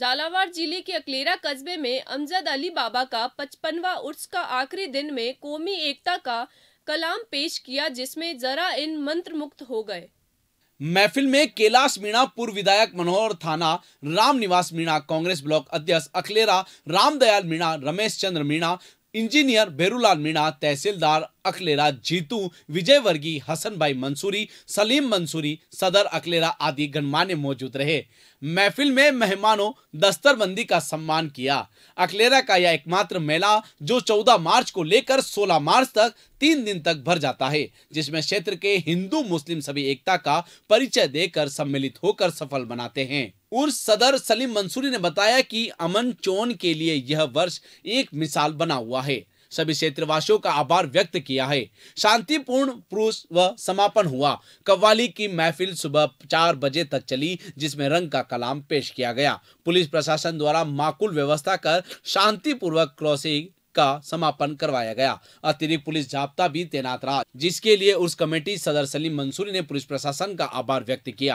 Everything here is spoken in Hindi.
झालावाड़ जिले के अकलेरा कस्बे में अमजद अली बाबा का पचपनवा उर्स का आखिरी दिन में कौमी एकता का कलाम पेश किया जिसमें जरा इन मंत्र मुक्त हो गए महफिल में कैलाश मीणा पूर्व विधायक मनोहर थाना राम निवास मीणा कांग्रेस ब्लॉक अध्यक्ष अखलेरा रामदयाल मीणा रमेश चंद्र मीणा इंजीनियर बेरूलाल मीणा तहसीलदार अखलेरा जीतू विजय वर्गी हसन भाई मंसूरी सलीम मंसूरी सदर अखलेरा आदि गणमान्य मौजूद रहे महफिल में मेहमानों दस्तरबंदी का सम्मान किया अखलेरा का यह एकमात्र मेला जो 14 मार्च को लेकर 16 मार्च तक तीन दिन तक भर जाता है जिसमें क्षेत्र के हिंदू मुस्लिम सभी एकता का परिचय देकर सम्मिलित होकर सफल बनाते हैं उर्स सदर सलीम मंसूरी ने बताया कि अमन चोन के लिए यह वर्ष एक मिसाल बना हुआ है सभी क्षेत्रवासियों का आभार व्यक्त किया है शांतिपूर्ण पुरुष व समापन हुआ कव्वाली की महफिल सुबह चार बजे तक चली जिसमें रंग का कलाम पेश किया गया पुलिस प्रशासन द्वारा माकूल व्यवस्था कर शांतिपूर्वक क्रॉसिंग का समापन करवाया गया अतिरिक्त पुलिस जाप्ता भी तैनात रहा जिसके लिए उस कमेटी सदर सलीम मंसूरी ने पुलिस प्रशासन का आभार व्यक्त किया